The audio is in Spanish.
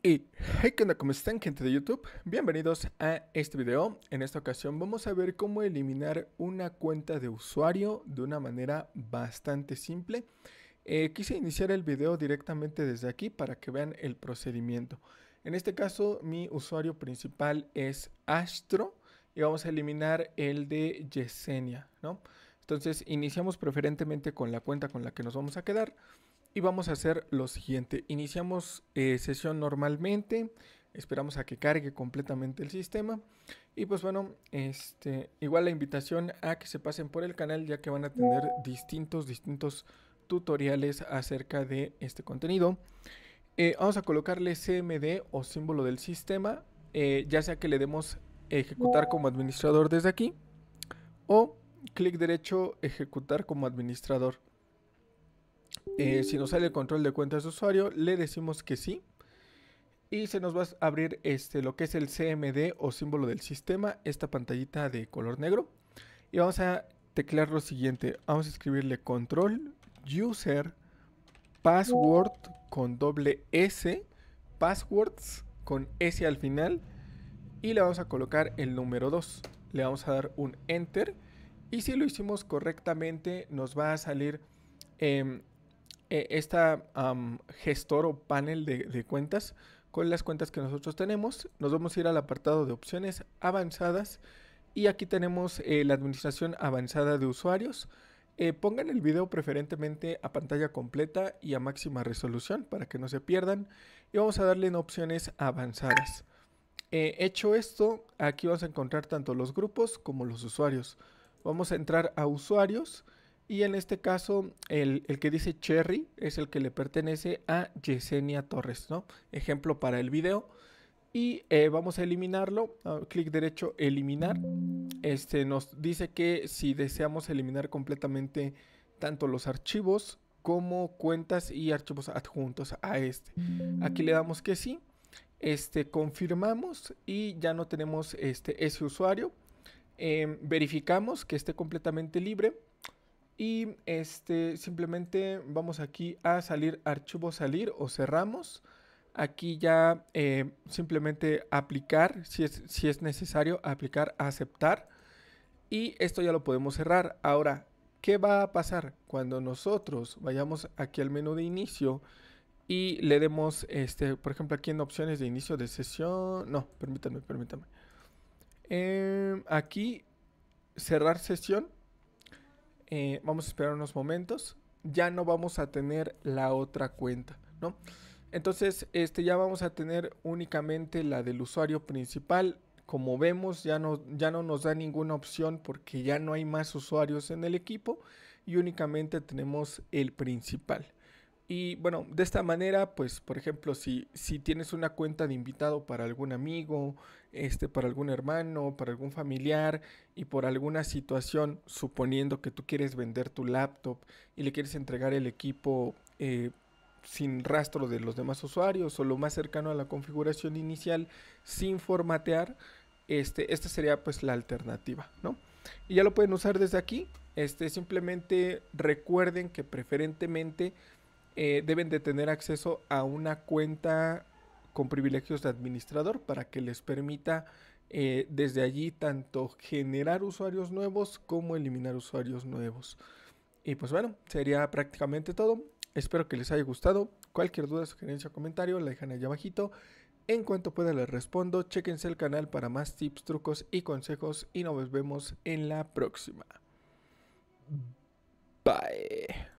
Y hey, ¿qué onda? ¿Cómo están gente de YouTube? Bienvenidos a este video. En esta ocasión vamos a ver cómo eliminar una cuenta de usuario de una manera bastante simple. Eh, quise iniciar el video directamente desde aquí para que vean el procedimiento. En este caso mi usuario principal es Astro y vamos a eliminar el de Yesenia, ¿no? Entonces iniciamos preferentemente con la cuenta con la que nos vamos a quedar y vamos a hacer lo siguiente. Iniciamos eh, sesión normalmente, esperamos a que cargue completamente el sistema y pues bueno, este, igual la invitación a que se pasen por el canal ya que van a tener distintos, distintos tutoriales acerca de este contenido. Eh, vamos a colocarle CMD o símbolo del sistema, eh, ya sea que le demos ejecutar como administrador desde aquí o clic derecho ejecutar como administrador. Eh, si nos sale el control de cuentas de usuario, le decimos que sí. Y se nos va a abrir este, lo que es el CMD o símbolo del sistema, esta pantallita de color negro. Y vamos a teclear lo siguiente. Vamos a escribirle control user password con doble S, passwords con S al final. Y le vamos a colocar el número 2. Le vamos a dar un enter. Y si lo hicimos correctamente, nos va a salir... Em, eh, esta gestor o panel de, cuentas con las cuentas que nosotros tenemos. Nos vamos a ir al apartado de opciones avanzadas y aquí tenemos eh, la administración avanzada de usuarios. Eh, pongan el video preferentemente a pantalla completa y a máxima resolución para que no se pierdan. Y vamos a darle en opciones avanzadas. hecho esto, aquí vamos a encontrar tanto los grupos como los usuarios. Vamos a entrar a usuarios y en este caso, el, que dice Cherry es el que le pertenece a Yesenia Torres, ¿no? Ejemplo para el video. Y eh, vamos a eliminarlo. Ah, clic derecho, eliminar. Este nos dice que si deseamos eliminar completamente tanto los archivos como cuentas y archivos adjuntos a este. Aquí le damos que sí. Este, confirmamos y ya no tenemos este, ese usuario. Em, verificamos que esté completamente libre y este, simplemente vamos aquí a salir, archivo salir o cerramos. Aquí ya eh, simplemente aplicar, si es, si es necesario, aplicar, aceptar. Y esto ya lo podemos cerrar. Ahora, ¿qué va a pasar cuando nosotros vayamos aquí al menú de inicio y le demos, este, por ejemplo, aquí en opciones de inicio de sesión? No, permítanme, permítanme. Em, aquí, cerrar sesión eh, vamos a esperar unos momentos, ya no vamos a tener la otra cuenta, ¿no? Entonces, este, ya vamos a tener únicamente la del usuario principal. Como vemos, ya no, ya no nos da ninguna opción porque ya no hay más usuarios en el equipo y únicamente tenemos el principal. Y bueno, de esta manera, pues, por ejemplo, si, si tienes una cuenta de invitado para algún amigo, este, para algún hermano, para algún familiar, y por alguna situación, suponiendo que tú quieres vender tu laptop y le quieres entregar el equipo eh, sin rastro de los demás usuarios o lo más cercano a la configuración inicial, sin formatear, este, esta sería pues la alternativa, ¿no? Y ya lo pueden usar desde aquí. Este, simplemente recuerden que preferentemente eh, deben de tener acceso a una cuenta con privilegios de administrador para que les permita eh, desde allí tanto generar usuarios nuevos como eliminar usuarios nuevos. Y pues bueno, sería prácticamente todo. Espero que les haya gustado. Cualquier duda, sugerencia o comentario la dejan allá abajito. En cuanto pueda les respondo. Chequense el canal para más tips, trucos y consejos. Y nos vemos en la próxima. Bye.